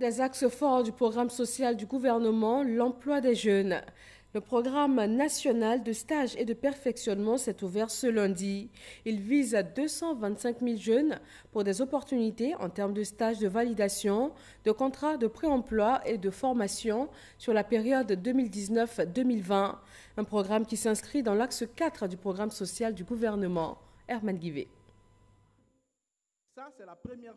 des axes forts du programme social du gouvernement, l'emploi des jeunes. Le programme national de stage et de perfectionnement s'est ouvert ce lundi. Il vise 225 000 jeunes pour des opportunités en termes de stage de validation, de contrats de pré-emploi et de formation sur la période 2019-2020. Un programme qui s'inscrit dans l'axe 4 du programme social du gouvernement. Herman Guivet.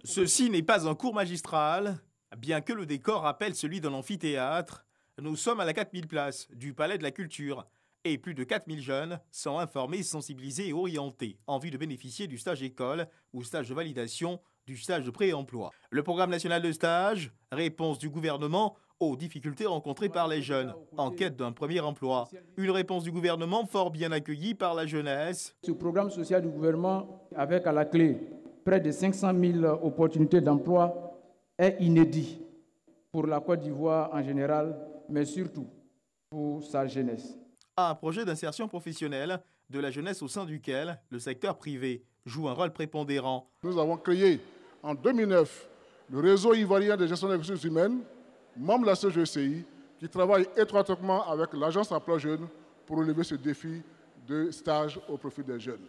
Ceci n'est pas un cours magistral, Bien que le décor rappelle celui d'un amphithéâtre, nous sommes à la 4000 places du Palais de la Culture et plus de 4000 jeunes sont informés, sensibilisés et orientés en vue de bénéficier du stage école ou stage de validation du stage de pré-emploi. Le programme national de stage, réponse du gouvernement aux difficultés rencontrées par les jeunes en quête d'un premier emploi. Une réponse du gouvernement fort bien accueillie par la jeunesse. Ce programme social du gouvernement avec à la clé près de 500 000 opportunités d'emploi est inédit pour la Côte d'Ivoire en général, mais surtout pour sa jeunesse. Un projet d'insertion professionnelle de la jeunesse au sein duquel le secteur privé joue un rôle prépondérant. Nous avons créé en 2009 le réseau ivoirien de gestion des ressources humaines, membre de la CGCI, qui travaille étroitement avec l'agence emploi jeune pour relever ce défi de stage au profit des jeunes.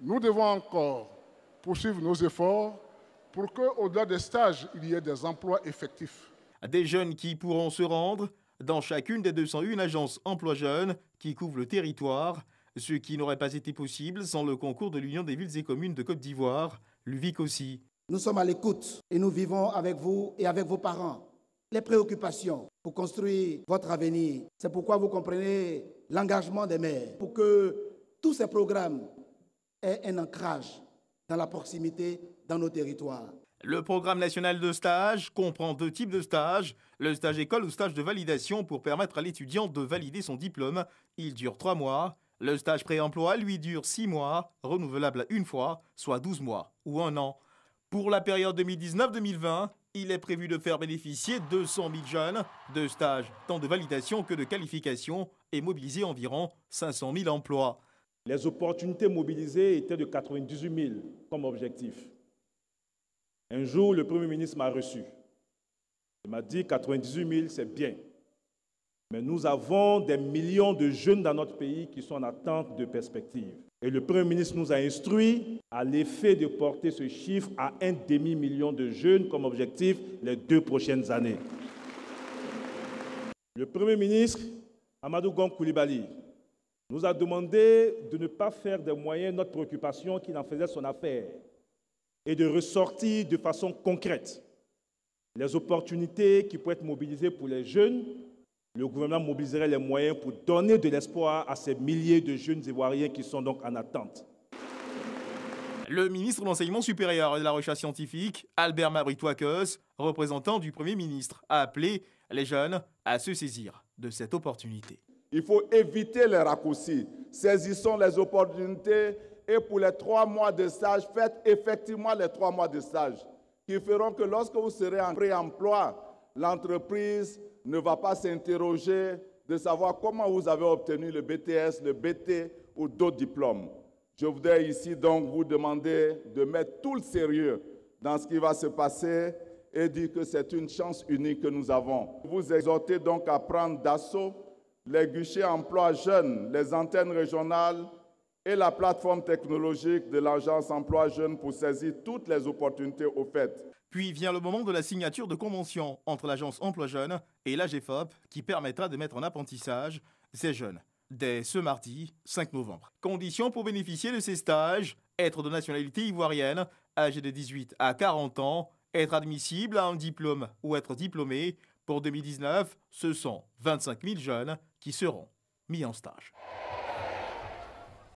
Nous devons encore poursuivre nos efforts pour qu'au-delà des stages, il y ait des emplois effectifs. Des jeunes qui pourront se rendre dans chacune des 201 agences emploi jeunes qui couvrent le territoire, ce qui n'aurait pas été possible sans le concours de l'Union des villes et communes de Côte d'Ivoire, l'UVIC aussi. Nous sommes à l'écoute et nous vivons avec vous et avec vos parents les préoccupations pour construire votre avenir. C'est pourquoi vous comprenez l'engagement des maires pour que tous ces programmes aient un ancrage dans la proximité, dans nos territoires. Le programme national de stage comprend deux types de stages, le stage école ou stage de validation pour permettre à l'étudiant de valider son diplôme. Il dure trois mois. Le stage pré-emploi lui, dure six mois, renouvelable une fois, soit douze mois ou un an. Pour la période 2019-2020, il est prévu de faire bénéficier 200 000 jeunes de stages, tant de validation que de qualification, et mobiliser environ 500 000 emplois. Les opportunités mobilisées étaient de 98 000 comme objectif. Un jour, le Premier ministre m'a reçu. Il m'a dit 98 000, c'est bien. Mais nous avons des millions de jeunes dans notre pays qui sont en attente de perspectives. Et le Premier ministre nous a instruit à l'effet de porter ce chiffre à un demi-million de jeunes comme objectif les deux prochaines années. Le Premier ministre, Amadou Gon Koulibaly, nous a demandé de ne pas faire des moyens notre préoccupation qui en faisait son affaire et de ressortir de façon concrète les opportunités qui pourraient être mobilisées pour les jeunes. Le gouvernement mobiliserait les moyens pour donner de l'espoir à ces milliers de jeunes Ivoiriens qui sont donc en attente. Le ministre de l'Enseignement supérieur et de la Recherche scientifique, Albert Mabritouakos, représentant du Premier ministre, a appelé les jeunes à se saisir de cette opportunité. Il faut éviter les raccourcis. Saisissons les opportunités et pour les trois mois de stage, faites effectivement les trois mois de stage qui feront que lorsque vous serez en pré-emploi, l'entreprise ne va pas s'interroger de savoir comment vous avez obtenu le BTS, le BT ou d'autres diplômes. Je voudrais ici donc vous demander de mettre tout le sérieux dans ce qui va se passer et dire que c'est une chance unique que nous avons. Vous exhortez donc à prendre d'assaut les guichets emploi jeunes, les antennes régionales et la plateforme technologique de l'Agence emploi jeune pour saisir toutes les opportunités offertes. Puis vient le moment de la signature de convention entre l'Agence emploi jeune et l'AGFOP qui permettra de mettre en apprentissage ces jeunes dès ce mardi 5 novembre. Conditions pour bénéficier de ces stages, être de nationalité ivoirienne, âgé de 18 à 40 ans, être admissible à un diplôme ou être diplômé. Pour 2019, ce sont 25 000 jeunes qui seront mis en stage.